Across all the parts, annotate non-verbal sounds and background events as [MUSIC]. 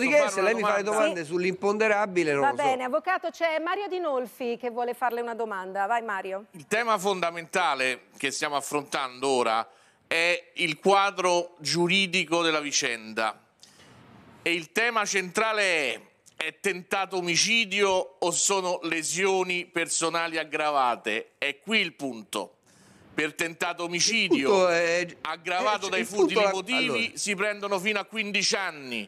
Dopodiché, se lei mi fa le domande sì. sull'imponderabile, Va bene, so. avvocato, c'è Mario Di Nolfi che vuole farle una domanda. Vai, Mario. Il tema fondamentale che stiamo affrontando ora è il quadro giuridico della vicenda. E il tema centrale è: è tentato omicidio o sono lesioni personali aggravate? È qui il punto per tentato omicidio è... aggravato eh, dai futili la... motivi allora. si prendono fino a 15 anni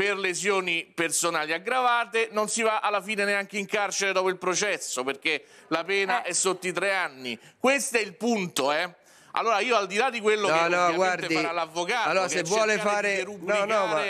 per lesioni personali aggravate, non si va alla fine neanche in carcere dopo il processo perché la pena eh. è sotto i tre anni. Questo è il punto, eh. Allora io al di là di quello no, che no, guardi, farà l'avvocato, allora, se vuole fare no, no, ma...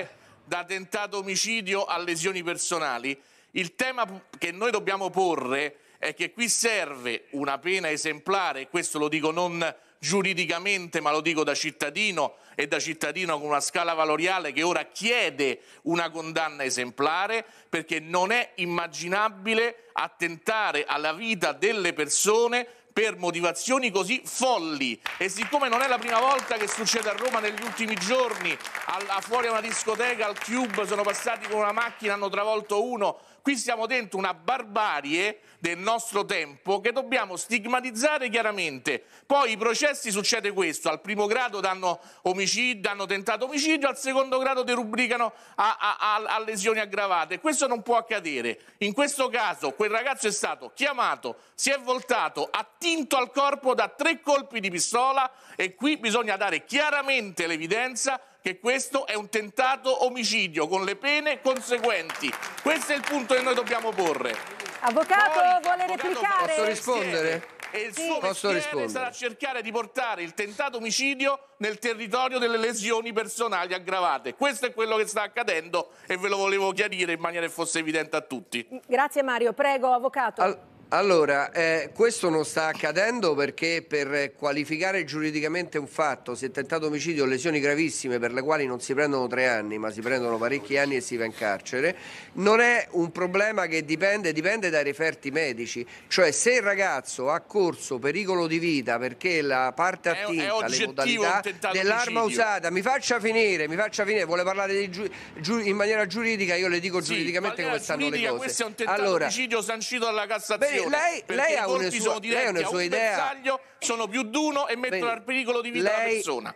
da tentato omicidio a lesioni personali, il tema che noi dobbiamo porre è che qui serve una pena esemplare, e questo lo dico non giuridicamente, ma lo dico da cittadino e da cittadino con una scala valoriale che ora chiede una condanna esemplare perché non è immaginabile attentare alla vita delle persone per motivazioni così folli e siccome non è la prima volta che succede a Roma negli ultimi giorni, alla, fuori a una discoteca, al Cube sono passati con una macchina, hanno travolto uno, Qui siamo dentro una barbarie del nostro tempo che dobbiamo stigmatizzare chiaramente. Poi i processi succede questo, al primo grado danno omicidio, hanno tentato omicidio, al secondo grado derubricano a, a, a, lesioni aggravate. Questo non può accadere. In questo caso quel ragazzo è stato chiamato, si è voltato, attinto al corpo da tre colpi di pistola e qui bisogna dare chiaramente l'evidenza che questo è un tentato omicidio con le pene conseguenti. Questo è il punto che noi dobbiamo porre. Avvocato, Poi, vuole avvocato, replicare? Posso rispondere? E il sì. suo Posso rispondere. sarà cercare di portare il tentato omicidio nel territorio delle lesioni personali aggravate. Questo è quello che sta accadendo e ve lo volevo chiarire in maniera che fosse evidente a tutti. Grazie Mario. Prego, avvocato. All allora, eh, questo non sta accadendo perché per qualificare giuridicamente un fatto, se è tentato omicidio o lesioni gravissime per le quali non si prendono tre anni ma si prendono parecchi anni e si va in carcere, non è un problema che dipende, dipende dai referti medici. Cioè se il ragazzo ha corso pericolo di vita perché la parte attiva, le modalità dell'arma usata, mi faccia finire, mi faccia finire, vuole parlare giu, giu, in maniera giuridica, io le dico sì, giuridicamente come stanno le cose. Questo è un tentato allora, omicidio sancito dalla Cassazione. Bene, lei, lei, ha una sua, sono diretti una sua un idea. sono più d'uno e mettono al pericolo di vita lei, una persona.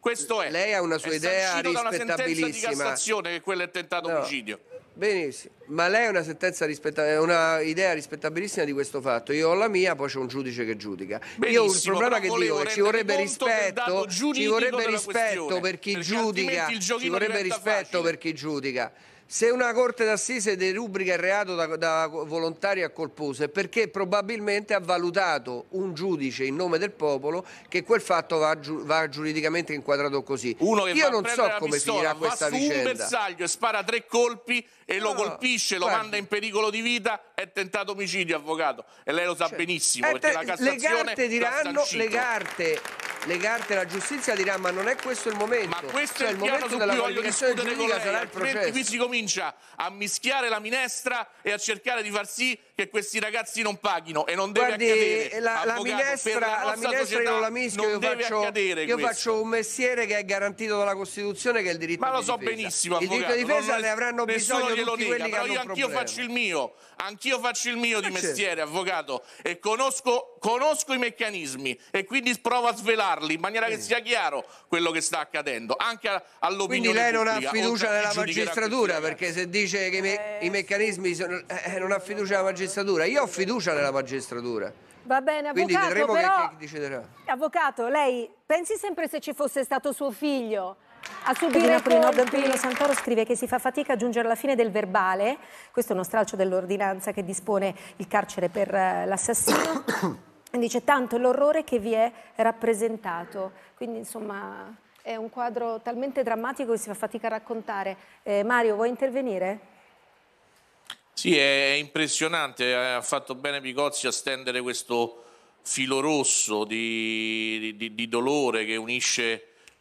Questo è. Lei ha una sua è idea rispettabilissima. da una sentenza di Cassazione che quello è tentato no. omicidio. Benissimo. Ma lei ha una sentenza rispettabile, eh, una idea rispettabilissima di questo fatto. Io ho la mia, poi c'è un giudice che giudica. Benissimo, Io il problema che dico è che ci vorrebbe rispetto, ci vorrebbe rispetto per chi giudica, ci vorrebbe rispetto facile. per chi giudica. Se una corte d'assise derubrica il reato da, da volontario a colposo è perché probabilmente ha valutato un giudice in nome del popolo che quel fatto va, va giuridicamente inquadrato così. Io non so come pistola, finirà questa vicenda. Va su un bersaglio e spara tre colpi e no. lo colpisce ferisce, lo certo. manda in pericolo di vita, è tentato omicidio, avvocato. E lei lo sa certo. benissimo, perché eh, la Cassazione... Le carte diranno, le carte, le carte, la giustizia dirà, ma non è questo il momento. Ma questo cioè, è il, il momento della qualificazione giuridica lei, sarà il processo. Qui si comincia a mischiare la minestra e a cercare di far sì che questi ragazzi non paghino e non deve Guardi, accadere. La, la minestra, la, la minestra io non la mischio, non io, faccio, io faccio, un mestiere che è garantito dalla Costituzione che è il diritto di difesa. Ma lo so benissimo, avvocato. Il diritto di difesa ne avranno bisogno tutti nega, quelli che hanno io anch'io faccio il mio, anch'io faccio il mio di eh, certo. mestiere, avvocato, e conosco, conosco i meccanismi e quindi provo a svelarli in maniera che sia chiaro quello che sta accadendo, anche all'opinione Quindi lei non pubblica, ha fiducia nella magistratura, perché se dice che i eh, meccanismi eh, non ha fiducia nella magistratura magistratura. Io ho fiducia nella magistratura. Va bene, avvocato, Quindi vedremo però, che, che deciderà. Avvocato, lei pensi sempre se ci fosse stato suo figlio? A subire Primo Dantonino Santoro scrive che si fa fatica a giungere alla fine del verbale, questo è uno stralcio dell'ordinanza che dispone il carcere per eh, l'assassino, [COUGHS] dice tanto l'orrore che vi è rappresentato, quindi insomma è un quadro talmente drammatico che si fa fatica a raccontare. Eh, Mario vuoi intervenire? Sì, è impressionante, eh, ha fatto bene Picozzi a stendere questo filo rosso di, di, di dolore che unisce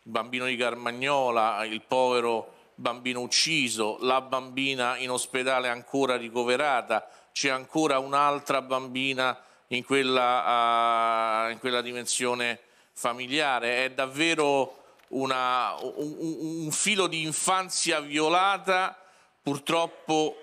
il bambino di Carmagnola, il povero bambino ucciso, la bambina in ospedale ancora ricoverata, c'è ancora un'altra bambina in quella, uh, in quella, dimensione familiare. È davvero una, un, un, filo di infanzia violata, purtroppo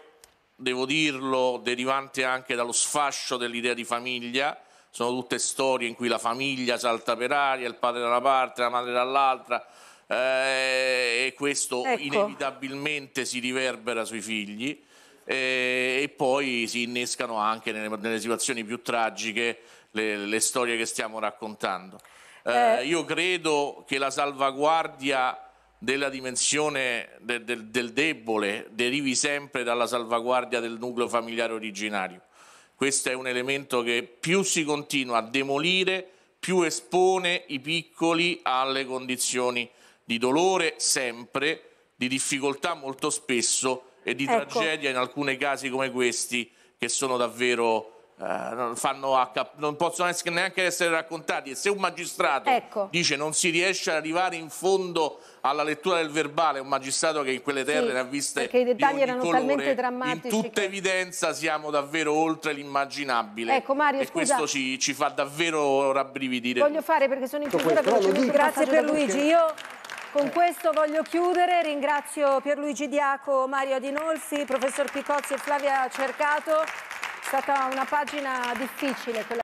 devo dirlo, derivante anche dallo sfascio dell'idea di famiglia. Sono tutte storie in cui la famiglia salta per aria, il padre da una parte, la madre dall'altra, eh, e questo ecco. inevitabilmente si riverbera sui figli eh, e poi si innescano anche nelle, nelle situazioni più tragiche le, le, storie che stiamo raccontando. Eh, eh io credo che la salvaguardia della dimensione del, del, del debole derivi sempre dalla salvaguardia del nucleo familiare originario. Questo è un elemento che più si continua a demolire, più espone i piccoli alle condizioni di dolore sempre, di difficoltà molto spesso e di ecco. tragedia in alcuni casi come questi che sono davvero eh, cap- non possono essere, neanche essere raccontati e se un magistrato ecco. dice non si riesce ad arrivare in fondo alla lettura del verbale un magistrato che in quelle terre sì, ne ha viste perché i dettagli erano colore, talmente drammatici in tutta che... evidenza siamo davvero oltre l'immaginabile ecco Mario e scusa, questo ci, ci, fa davvero rabbrividire voglio fare perché sono in chiusura grazie per Luigi io con questo voglio chiudere, ringrazio Pierluigi Diaco, Mario Adinolfi, professor Picozzi e Flavia Cercato stata una pagina difficile quella